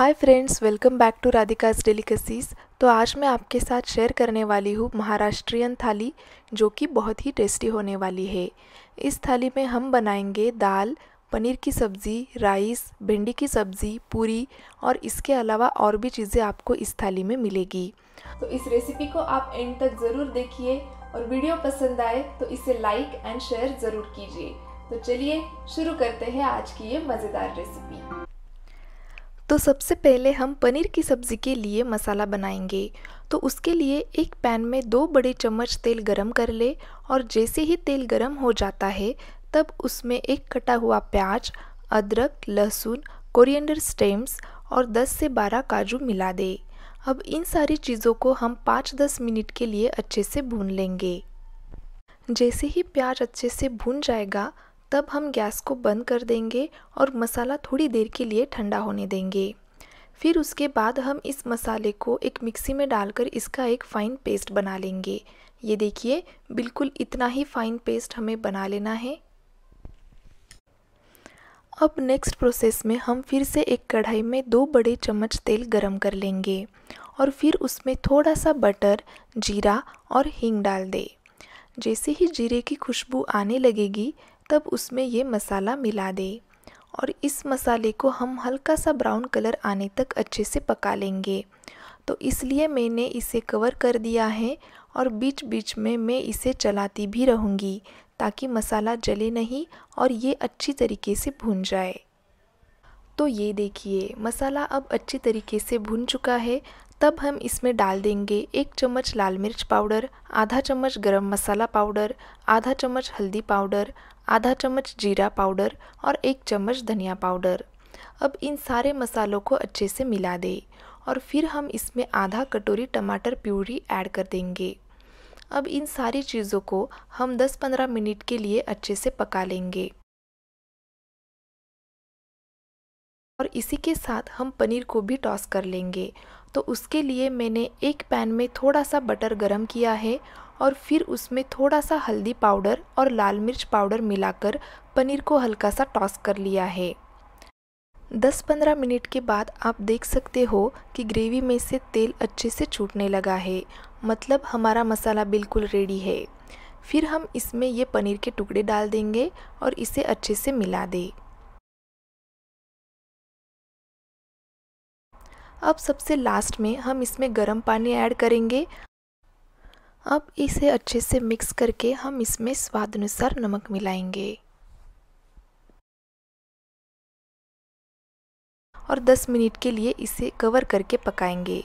hi friends welcome back to Radhika's delicacies तो आज मैं आपके साथ शेयर करने वाली हूँ महाराष्ट्रियन थाली जो कि बहुत ही टेस्टी होने वाली है इस थाली में हम बनाएंगे दाल पनीर की सब्ज़ी राइस भिंडी की सब्ज़ी पूरी और इसके अलावा और भी चीज़ें आपको इस थाली में मिलेगी तो इस रेसिपी को आप एंड तक ज़रूर देखिए और वीडियो पसंद आए तो इसे लाइक एंड शेयर ज़रूर कीजिए तो चलिए शुरू करते हैं आज की ये मज़ेदार रेसिपी तो सबसे पहले हम पनीर की सब्ज़ी के लिए मसाला बनाएंगे तो उसके लिए एक पैन में दो बड़े चम्मच तेल गरम कर ले और जैसे ही तेल गरम हो जाता है तब उसमें एक कटा हुआ प्याज अदरक लहसुन कोरिएंडर स्टेम्स और 10 से 12 काजू मिला दे अब इन सारी चीज़ों को हम 5-10 मिनट के लिए अच्छे से भून लेंगे जैसे ही प्याज अच्छे से भून जाएगा तब हम गैस को बंद कर देंगे और मसाला थोड़ी देर के लिए ठंडा होने देंगे फिर उसके बाद हम इस मसाले को एक मिक्सी में डालकर इसका एक फ़ाइन पेस्ट बना लेंगे ये देखिए बिल्कुल इतना ही फ़ाइन पेस्ट हमें बना लेना है अब नेक्स्ट प्रोसेस में हम फिर से एक कढ़ाई में दो बड़े चम्मच तेल गरम कर लेंगे और फिर उसमें थोड़ा सा बटर जीरा और हींग डाल दें जैसे ही जीरे की खुशबू आने लगेगी तब उसमें ये मसाला मिला दें और इस मसाले को हम हल्का सा ब्राउन कलर आने तक अच्छे से पका लेंगे तो इसलिए मैंने इसे कवर कर दिया है और बीच बीच में मैं इसे चलाती भी रहूँगी ताकि मसाला जले नहीं और ये अच्छी तरीके से भून जाए तो ये देखिए मसाला अब अच्छी तरीके से भून चुका है तब हम इसमें डाल देंगे एक चम्मच लाल मिर्च पाउडर आधा चम्मच गरम मसाला पाउडर आधा चम्मच हल्दी पाउडर आधा चम्मच जीरा पाउडर और एक चम्मच धनिया पाउडर अब इन सारे मसालों को अच्छे से मिला दें और फिर हम इसमें आधा कटोरी टमाटर प्यूरी ऐड कर देंगे अब इन सारी चीज़ों को हम 10-15 मिनट के लिए अच्छे से पका लेंगे और इसी के साथ हम पनीर को भी टॉस कर लेंगे तो उसके लिए मैंने एक पैन में थोड़ा सा बटर गरम किया है और फिर उसमें थोड़ा सा हल्दी पाउडर और लाल मिर्च पाउडर मिलाकर पनीर को हल्का सा टॉस कर लिया है 10-15 मिनट के बाद आप देख सकते हो कि ग्रेवी में से तेल अच्छे से छूटने लगा है मतलब हमारा मसाला बिल्कुल रेडी है फिर हम इसमें ये पनीर के टुकड़े डाल देंगे और इसे अच्छे से मिला दें अब सबसे लास्ट में हम इसमें गर्म पानी ऐड करेंगे अब इसे अच्छे से मिक्स करके हम इसमें स्वाद अनुसार नमक मिलाएंगे और 10 मिनट के लिए इसे कवर करके पकाएंगे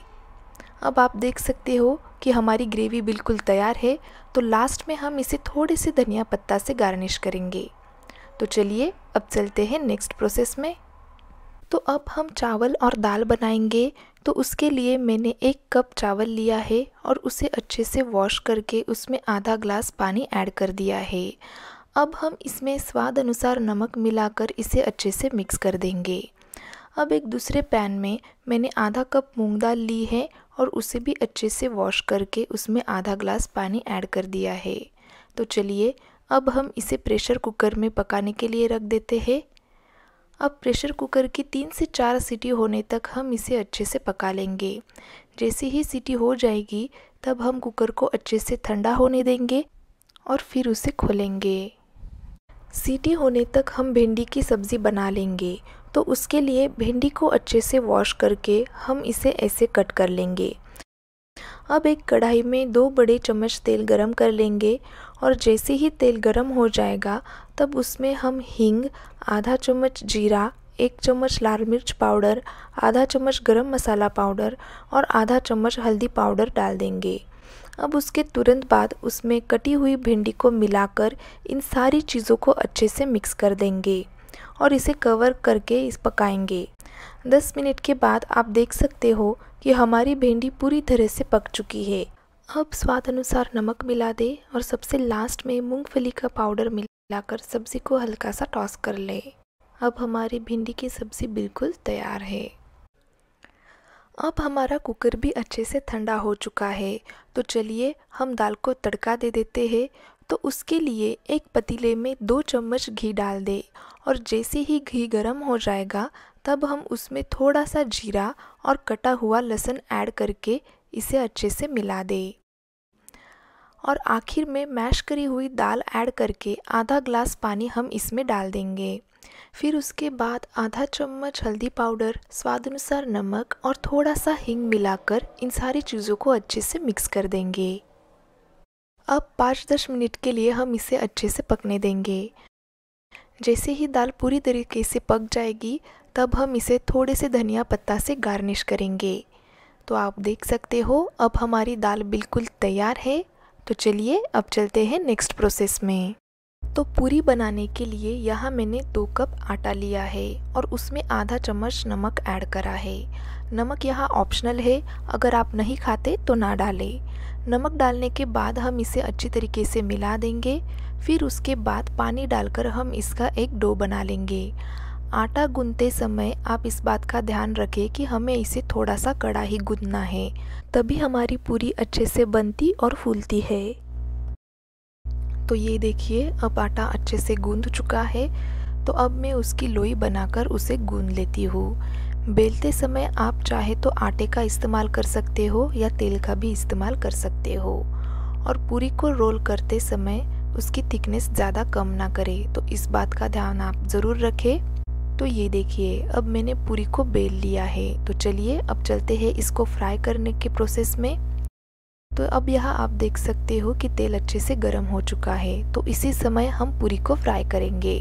अब आप देख सकते हो कि हमारी ग्रेवी बिल्कुल तैयार है तो लास्ट में हम इसे थोड़े से धनिया पत्ता से गार्निश करेंगे तो चलिए अब चलते हैं नेक्स्ट प्रोसेस में तो अब हम चावल और दाल बनाएंगे तो उसके लिए मैंने एक कप चावल लिया है और उसे अच्छे से वॉश करके उसमें आधा ग्लास पानी ऐड कर दिया है अब हम इसमें स्वाद अनुसार नमक मिलाकर इसे अच्छे से मिक्स कर देंगे अब एक दूसरे पैन में मैंने आधा कप मूंग दाल ली है और उसे भी अच्छे से वॉश करके उसमें आधा ग्लास पानी ऐड कर दिया है तो चलिए अब हम इसे प्रेशर कुकर में पकाने के लिए रख देते हैं अब प्रेशर कुकर की तीन से चार सीटी होने तक हम इसे अच्छे से पका लेंगे जैसे ही सीटी हो जाएगी तब हम कुकर को अच्छे से ठंडा होने देंगे और फिर उसे खोलेंगे सीटी होने तक हम भिंडी की सब्ज़ी बना लेंगे तो उसके लिए भिंडी को अच्छे से वॉश करके हम इसे ऐसे कट कर लेंगे अब एक कढ़ाई में दो बड़े चम्मच तेल गरम कर लेंगे और जैसे ही तेल गरम हो जाएगा तब उसमें हम हींग आधा चम्मच जीरा एक चम्मच लाल मिर्च पाउडर आधा चम्मच गरम मसाला पाउडर और आधा चम्मच हल्दी पाउडर डाल देंगे अब उसके तुरंत बाद उसमें कटी हुई भिंडी को मिलाकर इन सारी चीज़ों को अच्छे से मिक्स कर देंगे और इसे कवर करके इस पकाएंगे 10 मिनट के बाद आप देख सकते हो कि हमारी भिंडी पूरी तरह से पक चुकी है अब स्वाद अनुसार नमक मिला दे और सबसे लास्ट में मूंगफली का पाउडर मिलाकर सब्ज़ी को हल्का सा टॉस कर ले अब हमारी भिंडी की सब्ज़ी बिल्कुल तैयार है अब हमारा कुकर भी अच्छे से ठंडा हो चुका है तो चलिए हम दाल को तड़का दे देते हैं तो उसके लिए एक पतीले में दो चम्मच घी डाल दे और जैसे ही घी गर्म हो जाएगा तब हम उसमें थोड़ा सा जीरा और कटा हुआ लहसुन ऐड करके इसे अच्छे से मिला दें और आखिर में मैश करी हुई दाल ऐड करके आधा ग्लास पानी हम इसमें डाल देंगे फिर उसके बाद आधा चम्मच हल्दी पाउडर स्वाद अनुसार नमक और थोड़ा सा हिंग मिलाकर इन सारी चीज़ों को अच्छे से मिक्स कर देंगे अब पाँच दस मिनट के लिए हम इसे अच्छे से पकने देंगे जैसे ही दाल पूरी तरीके से पक जाएगी तब हम इसे थोड़े से धनिया पत्ता से गार्निश करेंगे तो आप देख सकते हो अब हमारी दाल बिल्कुल तैयार है तो चलिए अब चलते हैं नेक्स्ट प्रोसेस में तो पूरी बनाने के लिए यहाँ मैंने दो कप आटा लिया है और उसमें आधा चम्मच नमक ऐड करा है नमक यहाँ ऑप्शनल है अगर आप नहीं खाते तो ना डालें नमक डालने के बाद हम इसे अच्छी तरीके से मिला देंगे फिर उसके बाद पानी डालकर हम इसका एक डो बना लेंगे आटा गूंदते समय आप इस बात का ध्यान रखें कि हमें इसे थोड़ा सा कड़ा ही गूंदना है तभी हमारी पूरी अच्छे से बनती और फूलती है तो ये देखिए अब आटा अच्छे से गूंध चुका है तो अब मैं उसकी लोई बनाकर उसे गूंध लेती हूँ बेलते समय आप चाहे तो आटे का इस्तेमाल कर सकते हो या तेल का भी इस्तेमाल कर सकते हो और पूरी को रोल करते समय उसकी थिकनेस ज़्यादा कम ना करें तो इस बात का ध्यान आप ज़रूर रखें तो ये देखिए अब मैंने पूरी को बेल लिया है तो चलिए अब चलते हैं इसको फ्राई करने के प्रोसेस में तो अब यहाँ आप देख सकते हो कि तेल अच्छे से गर्म हो चुका है तो इसी समय हम पूरी को फ्राई करेंगे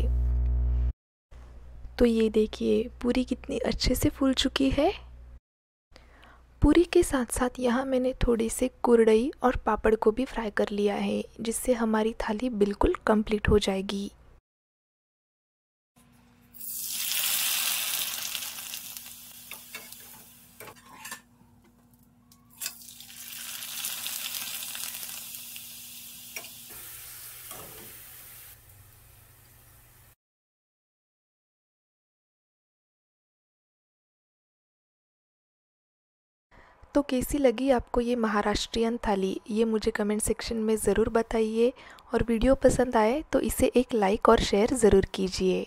तो ये देखिए पूरी कितनी अच्छे से फूल चुकी है पूरी के साथ साथ यहाँ मैंने थोड़े से कुरड़ई और पापड़ को भी फ्राई कर लिया है जिससे हमारी थाली बिल्कुल कंप्लीट हो जाएगी तो कैसी लगी आपको ये महाराष्ट्रियन थाली ये मुझे कमेंट सेक्शन में ज़रूर बताइए और वीडियो पसंद आए तो इसे एक लाइक और शेयर ज़रूर कीजिए